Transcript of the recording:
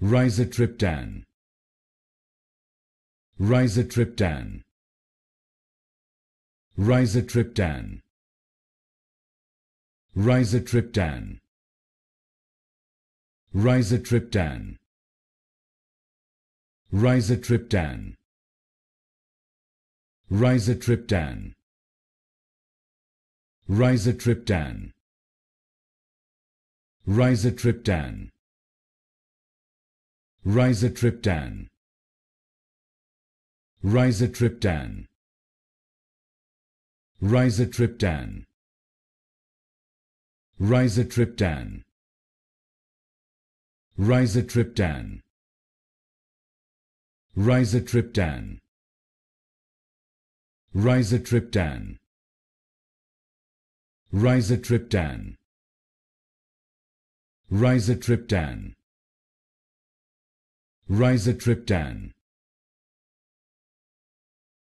Rizatriptan. Rizatriptan. Rizatriptan. Rizatriptan. Rizatriptan. Rizatriptan. Rizatriptan. Rizatriptan. Rizatriptan. Rizatriptan. Rizatriptan. Rizatriptan. Rizatriptan. Rizatriptan. Rizatriptan. Rizatriptan. Rizatriptan. Rizatriptan. Riza Triptan